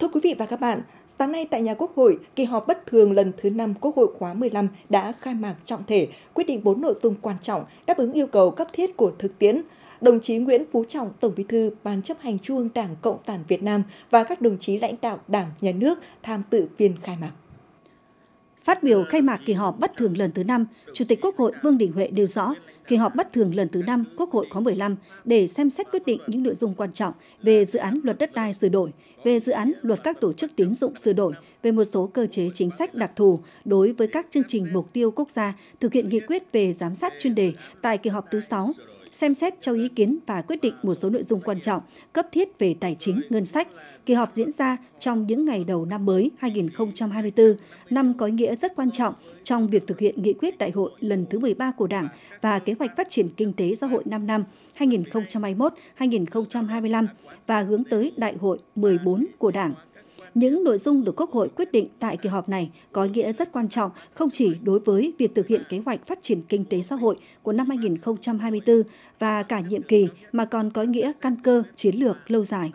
Thưa quý vị và các bạn, sáng nay tại nhà Quốc hội, kỳ họp bất thường lần thứ 5 Quốc hội khóa 15 đã khai mạc trọng thể, quyết định 4 nội dung quan trọng đáp ứng yêu cầu cấp thiết của thực tiễn. Đồng chí Nguyễn Phú Trọng, Tổng Bí thư, Ban chấp hành Trung ương Đảng Cộng sản Việt Nam và các đồng chí lãnh đạo Đảng, Nhà nước tham dự phiên khai mạc. Phát biểu khai mạc kỳ họp bất thường lần thứ 5, Chủ tịch Quốc hội Vương Đình Huệ nêu rõ, kỳ họp bất thường lần thứ 5 Quốc hội khóa 15 để xem xét quyết định những nội dung quan trọng về dự án luật đất đai sửa đổi, về dự án luật các tổ chức tín dụng sửa đổi, về một số cơ chế chính sách đặc thù đối với các chương trình mục tiêu quốc gia thực hiện nghị quyết về giám sát chuyên đề tại kỳ họp thứ 6 xem xét cho ý kiến và quyết định một số nội dung quan trọng, cấp thiết về tài chính, ngân sách. Kỳ họp diễn ra trong những ngày đầu năm mới 2024, năm có ý nghĩa rất quan trọng trong việc thực hiện nghị quyết đại hội lần thứ 13 của Đảng và kế hoạch phát triển kinh tế xã hội 5 năm 2021-2025 và hướng tới đại hội 14 của Đảng những nội dung được Quốc hội quyết định tại kỳ họp này có ý nghĩa rất quan trọng không chỉ đối với việc thực hiện kế hoạch phát triển kinh tế xã hội của năm 2024 và cả nhiệm kỳ mà còn có ý nghĩa căn cơ chiến lược lâu dài.